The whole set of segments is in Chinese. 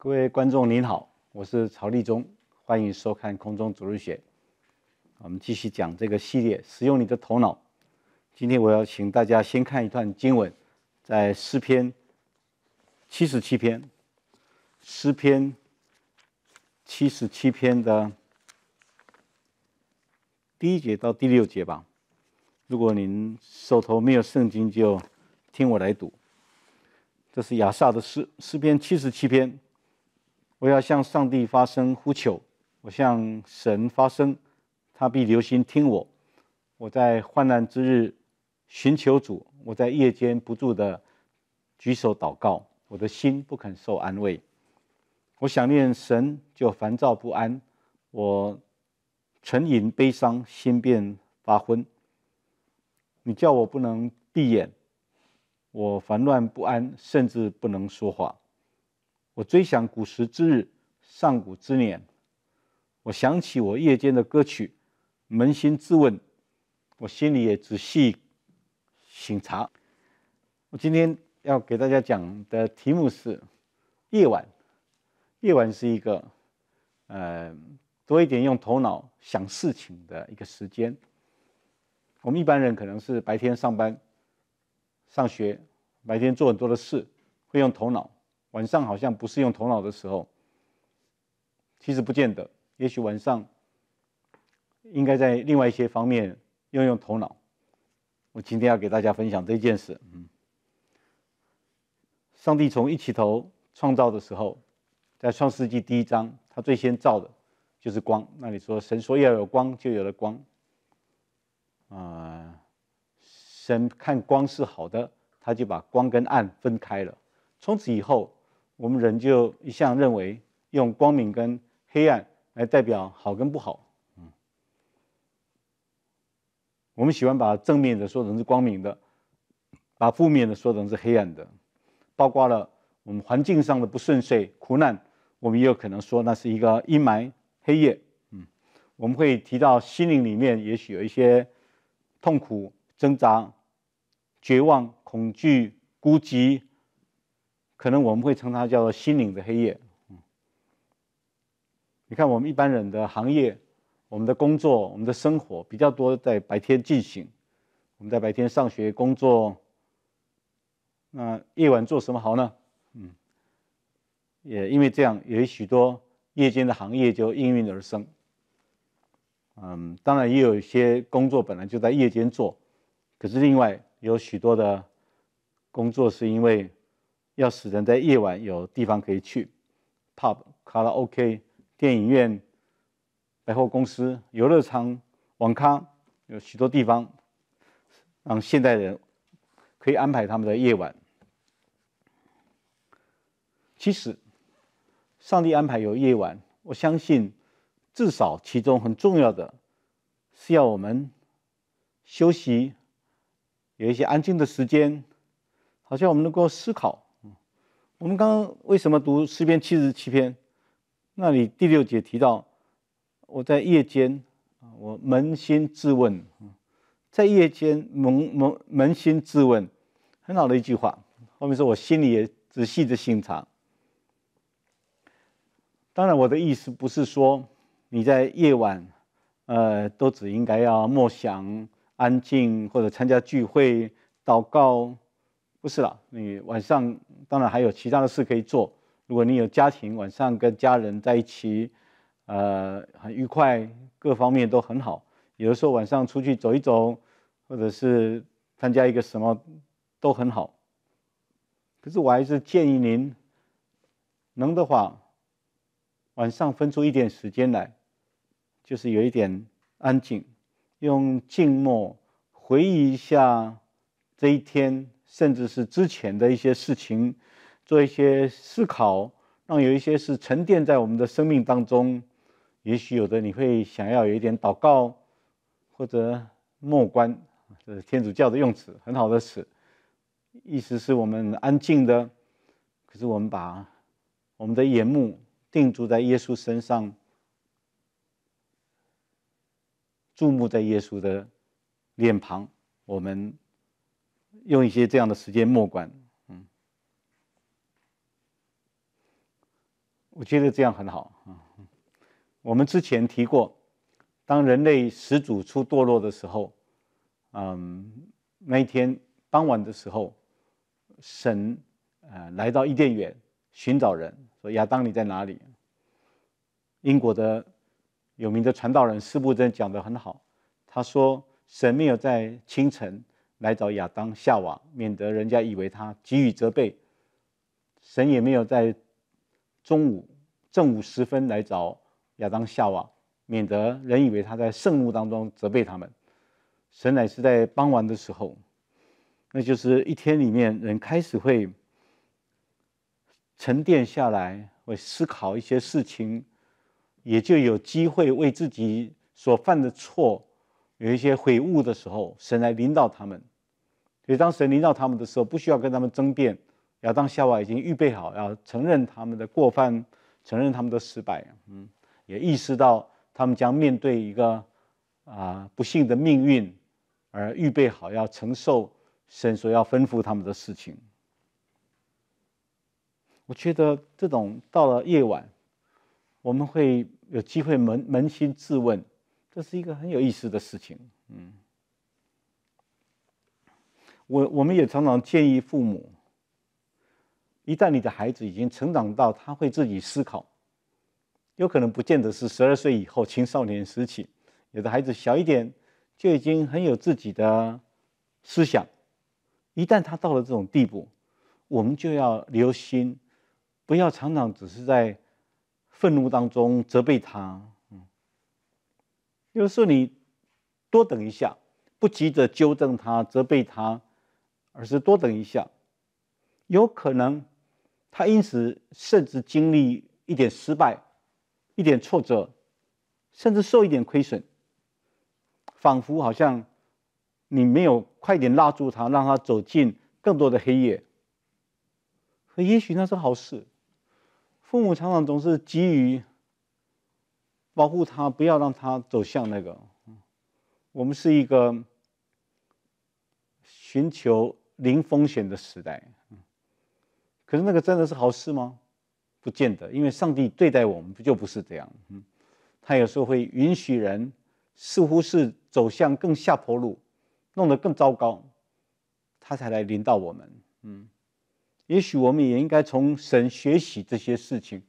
各位观众您好，我是曹立忠，欢迎收看《空中主日学》。我们继续讲这个系列，使用你的头脑。今天我要请大家先看一段经文，在诗篇七十七篇，诗篇七十七篇的第一节到第六节吧。如果您手头没有圣经，就听我来读。这是亚萨的诗，诗篇七十七篇。我要向上帝发声呼求，我向神发声，他必留心听我。我在患难之日寻求主，我在夜间不住的举手祷告，我的心不肯受安慰。我想念神就烦躁不安，我沉吟悲伤，心变发昏。你叫我不能闭眼，我烦乱不安，甚至不能说话。我追想古时之日，上古之年，我想起我夜间的歌曲，扪心自问，我心里也仔细醒察。我今天要给大家讲的题目是夜晚。夜晚是一个，呃，多一点用头脑想事情的一个时间。我们一般人可能是白天上班、上学，白天做很多的事，会用头脑。晚上好像不是用头脑的时候，其实不见得。也许晚上应该在另外一些方面用用头脑。我今天要给大家分享这件事。嗯，上帝从一起头创造的时候，在创世纪第一章，他最先造的就是光。那你说，神说要有光，就有了光。啊，神看光是好的，他就把光跟暗分开了。从此以后。我们人就一向认为用光明跟黑暗来代表好跟不好，嗯，我们喜欢把正面的说成是光明的，把负面的说成是黑暗的，包括了我们环境上的不顺遂、苦难，我们也有可能说那是一个阴霾、黑夜，嗯，我们会提到心灵里面也许有一些痛苦、挣扎、绝望、恐惧、孤寂。可能我们会称它叫做心灵的黑夜。你看，我们一般人的行业、我们的工作、我们的生活，比较多在白天进行。我们在白天上学、工作，那夜晚做什么好呢？嗯，也因为这样，也有许多夜间的行业就应运而生。嗯，当然也有一些工作本来就在夜间做，可是另外有许多的工作是因为。要使人在夜晚有地方可以去，pub、卡拉 OK、电影院、百货公司、游乐场、网咖，有许多地方让现代人可以安排他们的夜晚。其实，上帝安排有夜晚，我相信，至少其中很重要的，是要我们休息，有一些安静的时间，好像我们能够思考。我们刚刚为什么读诗篇七十七篇？那里第六节提到，我在夜间我扪心自问，在夜间扪扪扪心自问，很好的一句话。后面说，我心里也仔细的省察。当然，我的意思不是说你在夜晚，呃，都只应该要默想、安静，或者参加聚会、祷告。不是啦，你晚上当然还有其他的事可以做。如果你有家庭，晚上跟家人在一起，呃，很愉快，各方面都很好。有的时候晚上出去走一走，或者是参加一个什么，都很好。可是我还是建议您，能的话，晚上分出一点时间来，就是有一点安静，用静默回忆一下这一天。甚至是之前的一些事情，做一些思考，让有一些是沉淀在我们的生命当中。也许有的你会想要有一点祷告，或者默观，这是天主教的用词，很好的词，意思是：我们安静的，可是我们把我们的眼目定住在耶稣身上，注目在耶稣的脸庞，我们。用一些这样的时间默观，嗯，我觉得这样很好。嗯，我们之前提过，当人类始祖出堕落的时候，嗯，那一天傍晚的时候，神呃来到伊甸园寻找人，说亚当你在哪里？英国的有名的传道人斯布镇讲的很好，他说神没有在清晨。来找亚当夏娃，免得人家以为他给予责备。神也没有在中午正午时分来找亚当夏娃，免得人以为他在圣物当中责备他们。神乃是在傍晚的时候，那就是一天里面人开始会沉淀下来，会思考一些事情，也就有机会为自己所犯的错有一些悔悟的时候，神来领导他们。因当神临到他们的时候，不需要跟他们争辩。亚当夏娃已经预备好要承认他们的过犯，承认他们的失败。嗯，也意识到他们将面对一个啊不幸的命运，而预备好要承受神所要吩咐他们的事情。我觉得这种到了夜晚，我们会有机会扪扪心自问，这是一个很有意思的事情。嗯。我我们也常常建议父母，一旦你的孩子已经成长到他会自己思考，有可能不见得是十二岁以后青少年时期，有的孩子小一点就已经很有自己的思想。一旦他到了这种地步，我们就要留心，不要常常只是在愤怒当中责备他。嗯，有时候你多等一下，不急着纠正他、责备他。而是多等一下，有可能他因此甚至经历一点失败、一点挫折，甚至受一点亏损。仿佛好像你没有快点拉住他，让他走进更多的黑夜。可也许那是好事。父母常常总是急于保护他，不要让他走向那个。我们是一个寻求。零风险的时代，嗯，可是那个真的是好事吗？不见得，因为上帝对待我们不就不是这样，嗯，他有时候会允许人似乎是走向更下坡路，弄得更糟糕，他才来领导我们，嗯，也许我们也应该从神学习这些事情，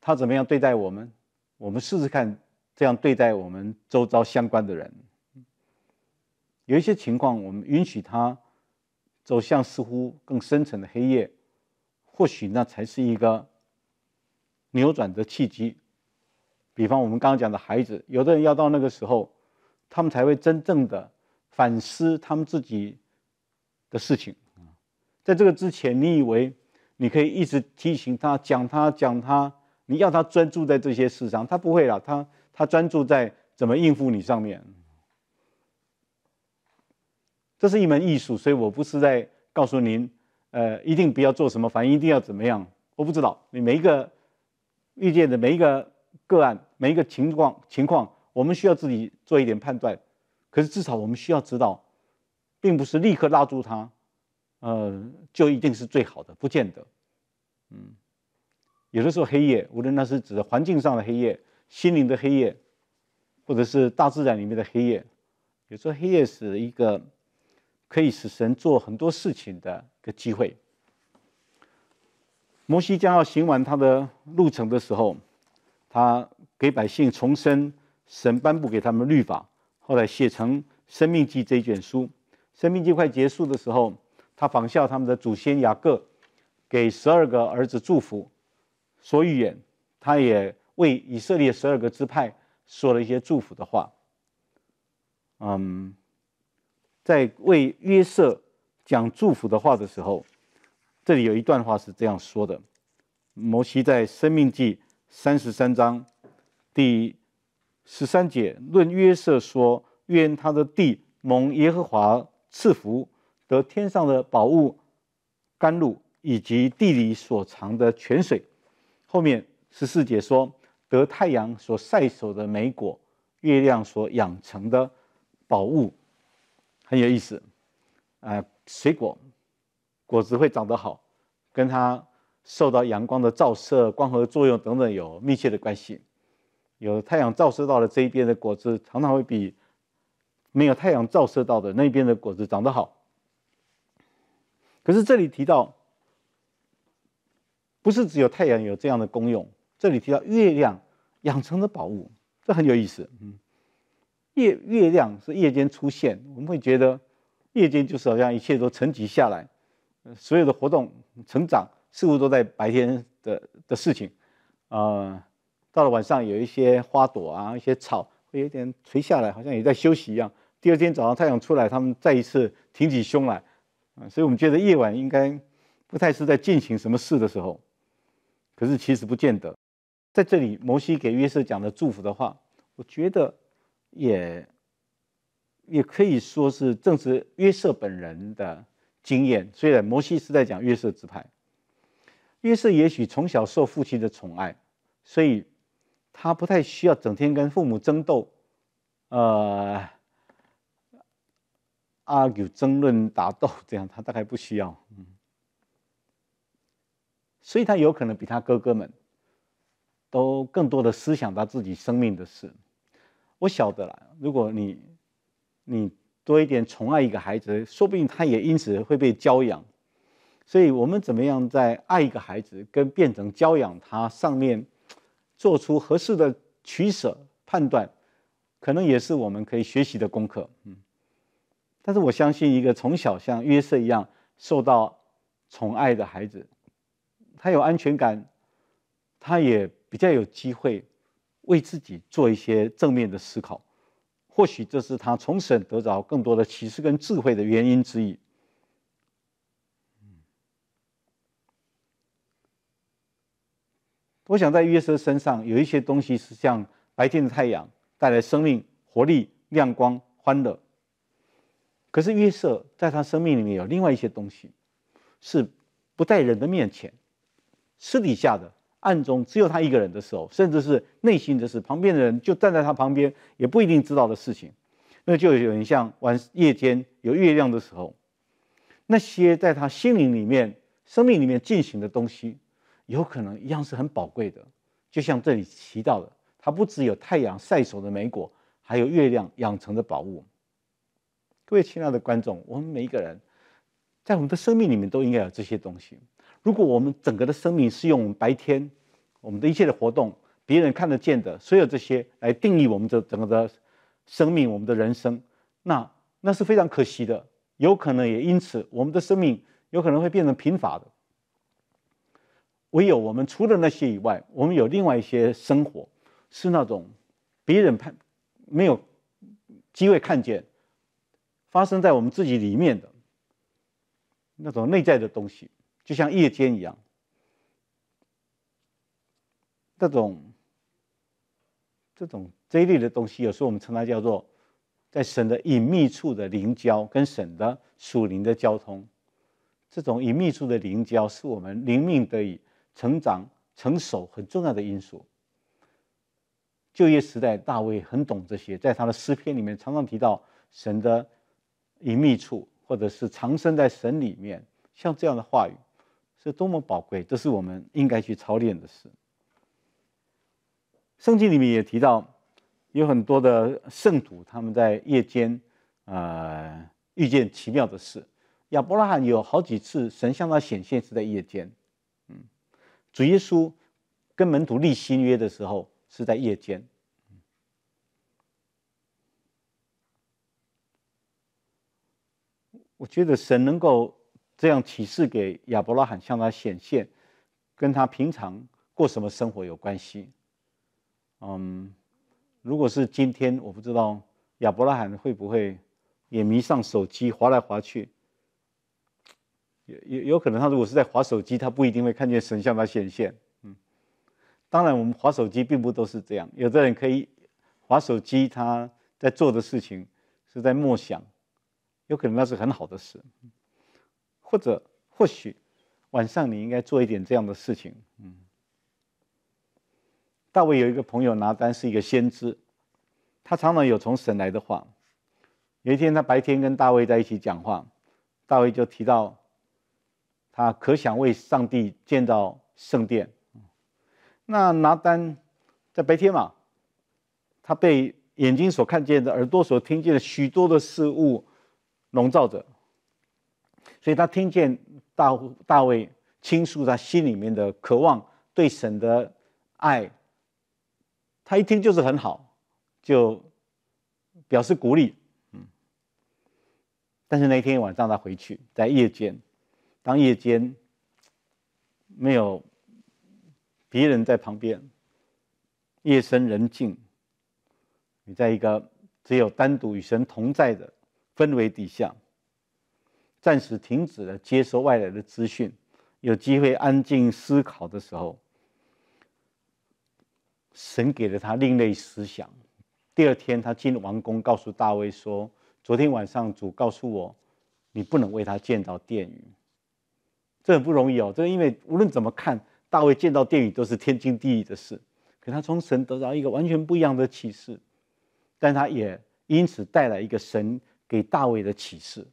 他怎么样对待我们，我们试试看这样对待我们周遭相关的人。有一些情况，我们允许他走向似乎更深层的黑夜，或许那才是一个扭转的契机。比方我们刚刚讲的孩子，有的人要到那个时候，他们才会真正的反思他们自己的事情。在这个之前，你以为你可以一直提醒他、讲他、讲他，你要他专注在这些事上，他不会了，他他专注在怎么应付你上面。这是一门艺术，所以我不是在告诉您，呃，一定不要做什么，反正一定要怎么样，我不知道。你每一个遇见的每一个个案，每一个情况情况，我们需要自己做一点判断。可是至少我们需要知道，并不是立刻拉住他，呃，就一定是最好的，不见得。嗯，有的时候黑夜，无论那是指的环境上的黑夜、心灵的黑夜，或者是大自然里面的黑夜，有时候黑夜是一个。可以使神做很多事情的一个机会。摩西将要行完他的路程的时候，他给百姓重申神颁布给他们律法，后来写成《生命记》这一卷书。《生命记》快结束的时候，他仿效他们的祖先雅各，给十二个儿子祝福，所以他也为以色列十二个支派说了一些祝福的话。嗯。在为约瑟讲祝福的话的时候，这里有一段话是这样说的：摩西在《生命记》三十三章第十三节论约瑟说：“愿他的地蒙耶和华赐福，得天上的宝物甘露，以及地里所藏的泉水。”后面十四节说：“得太阳所晒熟的美果，月亮所养成的宝物。”很有意思，啊，水果果子会长得好，跟它受到阳光的照射、光合作用等等有密切的关系。有太阳照射到的这一边的果子，常常会比没有太阳照射到的那边的果子长得好。可是这里提到，不是只有太阳有这样的功用。这里提到月亮养成的宝物，这很有意思。嗯。月月亮是夜间出现，我们会觉得夜间就是好像一切都沉寂下来，所有的活动、成长似乎都在白天的的事情。啊，到了晚上，有一些花朵啊，一些草会有点垂下来，好像也在休息一样。第二天早上太阳出来，他们再一次挺起胸来。啊，所以我们觉得夜晚应该不太是在进行什么事的时候。可是其实不见得。在这里，摩西给约瑟讲的祝福的话，我觉得。也也可以说是正是约瑟本人的经验。虽然摩西是在讲约瑟之派，约瑟也许从小受父亲的宠爱，所以他不太需要整天跟父母争斗，呃，a r g u e 争论打斗这样，他大概不需要。嗯，所以他有可能比他哥哥们都更多的思想到自己生命的事。我晓得了，如果你，你多一点宠爱一个孩子，说不定他也因此会被娇养。所以，我们怎么样在爱一个孩子跟变成娇养他上面，做出合适的取舍判断，可能也是我们可以学习的功课。嗯，但是我相信，一个从小像约瑟一样受到宠爱的孩子，他有安全感，他也比较有机会。为自己做一些正面的思考，或许这是他从此得着更多的启示跟智慧的原因之一。我想在约瑟身上有一些东西是像白天的太阳，带来生命、活力、亮光、欢乐。可是约瑟在他生命里面有另外一些东西，是不在人的面前，私底下的。暗中只有他一个人的时候，甚至是内心的事，旁边的人就站在他旁边，也不一定知道的事情，那就有人像晚夜间有月亮的时候，那些在他心灵里面、生命里面进行的东西，有可能一样是很宝贵的。就像这里提到的，它不只有太阳晒熟的梅果，还有月亮养成的宝物。各位亲爱的观众，我们每一个人在我们的生命里面都应该有这些东西。如果我们整个的生命是用我们白天我们的一切的活动，别人看得见的，所有这些来定义我们的整个的生命，我们的人生，那那是非常可惜的。有可能也因此，我们的生命有可能会变成贫乏的。唯有我们除了那些以外，我们有另外一些生活，是那种别人看没有机会看见，发生在我们自己里面的那种内在的东西。就像夜间一样，这种、这种这一类的东西，有时候我们称它叫做在神的隐秘处的灵交，跟神的属灵的交通。这种隐秘处的灵交，是我们灵命得以成长、成熟很重要的因素。就业时代，大卫很懂这些，在他的诗篇里面常常提到神的隐秘处，或者是藏身在神里面，像这样的话语。是多么宝贵，这是我们应该去操练的事。圣经里面也提到，有很多的圣徒他们在夜间，呃，遇见奇妙的事。亚伯拉罕有好几次神向他显现是在夜间。嗯，主耶稣跟门徒立新约的时候是在夜间。我觉得神能够。这样启示给亚伯拉罕，向他显现，跟他平常过什么生活有关系。嗯，如果是今天，我不知道亚伯拉罕会不会也迷上手机，划来划去。有有有可能，他如果是在划手机，他不一定会看见神向他显现。嗯，当然，我们划手机并不都是这样，有的人可以划手机，他在做的事情是在默想，有可能那是很好的事。或者或许，晚上你应该做一点这样的事情。嗯，大卫有一个朋友拿单是一个先知，他常常有从神来的话。有一天他白天跟大卫在一起讲话，大卫就提到，他可想为上帝建造圣殿。那拿单在白天嘛，他被眼睛所看见的、耳朵所听见的许多的事物笼罩着。所以他听见大大卫倾诉他心里面的渴望，对神的爱，他一听就是很好，就表示鼓励。嗯。但是那天晚上他回去，在夜间，当夜间没有别人在旁边，夜深人静，你在一个只有单独与神同在的氛围底下。暂时停止了接收外来的资讯，有机会安静思考的时候，神给了他另类思想。第二天，他进王宫，告诉大卫说：“昨天晚上主告诉我，你不能为他建造殿宇。”这很不容易哦，这因为无论怎么看，大卫建造殿宇都是天经地义的事。可他从神得到一个完全不一样的启示，但他也因此带来一个神给大卫的启示。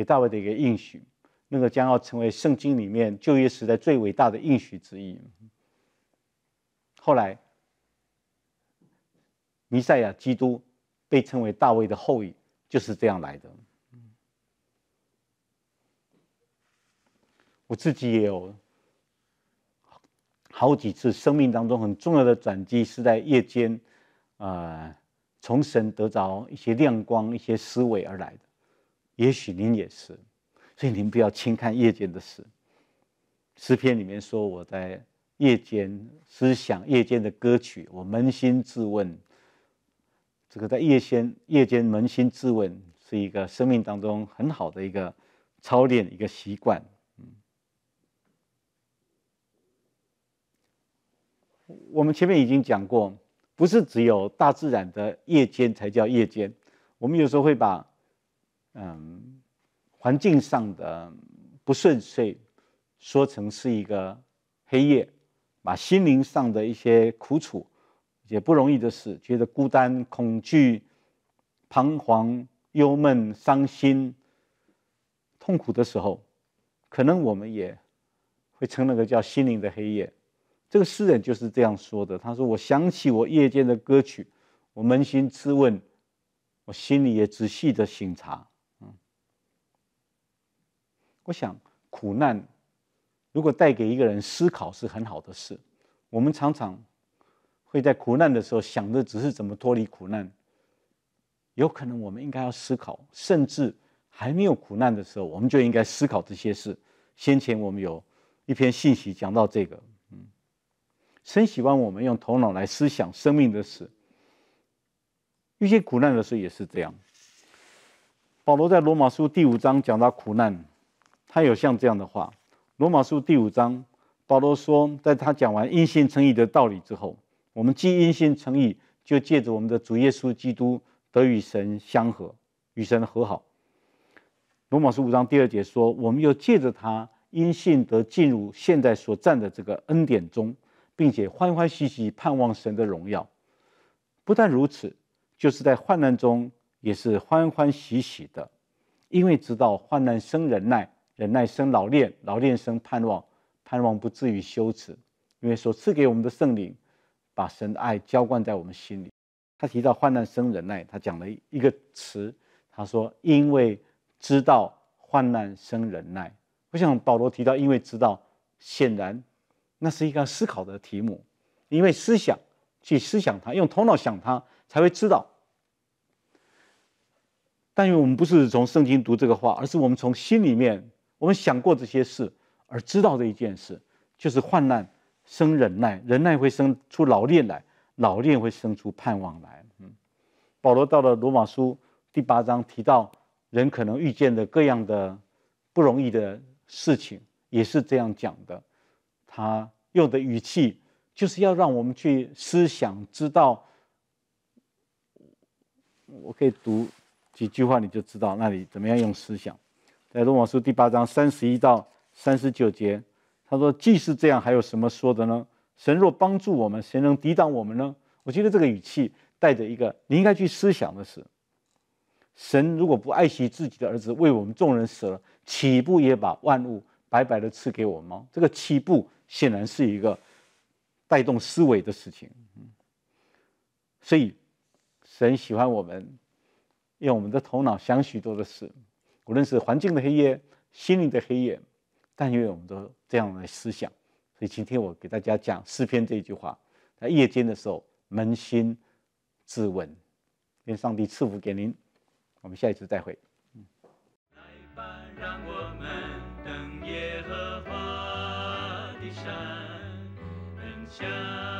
给大卫的一个应许，那个将要成为圣经里面旧约时代最伟大的应许之一。后来，弥赛亚基督被称为大卫的后裔，就是这样来的。我自己也有好几次生命当中很重要的转机，是在夜间，呃，从神得着一些亮光、一些思维而来的。也许您也是，所以您不要轻看夜间的事。诗篇里面说：“我在夜间思想，夜间”的歌曲，我扪心自问。这个在夜间，夜间扪心自问，是一个生命当中很好的一个操练，一个习惯。嗯，我们前面已经讲过，不是只有大自然的夜间才叫夜间，我们有时候会把。嗯，环境上的不顺遂，说成是一个黑夜，把心灵上的一些苦楚、也不容易的事，觉得孤单、恐惧、彷徨、忧闷、伤心、痛苦的时候，可能我们也会称那个叫心灵的黑夜。这个诗人就是这样说的。他说：“我想起我夜间的歌曲，我扪心自问，我心里也仔细的醒察。”我想，苦难如果带给一个人思考，是很好的事。我们常常会在苦难的时候想的只是怎么脱离苦难。有可能我们应该要思考，甚至还没有苦难的时候，我们就应该思考这些事。先前我们有一篇信息讲到这个，嗯，神喜欢我们用头脑来思想生命的事。遇见苦难的时候也是这样。保罗在罗马书第五章讲到苦难。他有像这样的话，《罗马书》第五章，保罗说，在他讲完因信称义的道理之后，我们既因信称义，就借着我们的主耶稣基督得与神相合，与神和好。《罗马书》五章第二节说，我们又借着他因信得进入现在所占的这个恩典中，并且欢欢喜喜盼望神的荣耀。不但如此，就是在患难中也是欢欢喜喜的，因为知道患难生忍耐。忍耐生老练，老练生盼望，盼望不至于羞耻，因为所赐给我们的圣灵，把神的爱浇灌在我们心里。他提到患难生忍耐，他讲了一个词，他说：“因为知道患难生忍耐。”我想，保罗提到“因为知道”，显然，那是一个思考的题目，因为思想去思想它，用头脑想它，才会知道。但因为我们不是从圣经读这个话，而是我们从心里面。我们想过这些事，而知道的一件事，就是患难生忍耐，忍耐会生出老练来，老练会生出盼望来。嗯，保罗到了罗马书第八章，提到人可能遇见的各样的不容易的事情，也是这样讲的。他用的语气，就是要让我们去思想，知道。我可以读几句话，你就知道那里怎么样用思想。在《罗马书》第八章三十一到三十九节，他说：“既是这样，还有什么说的呢？神若帮助我们，谁能抵挡我们呢？”我觉得这个语气带着一个你应该去思想的是：神如果不爱惜自己的儿子，为我们众人死了，岂不也把万物白白的赐给我们吗？这个“岂不”显然是一个带动思维的事情。所以，神喜欢我们用我们的头脑想许多的事。无论是环境的黑夜，心灵的黑夜，但愿我们都这样的思想。所以今天我给大家讲诗篇这一句话，在夜间的时候扪心自问，愿上帝赐福给您。我们下一次再会。来吧，让我们和的山，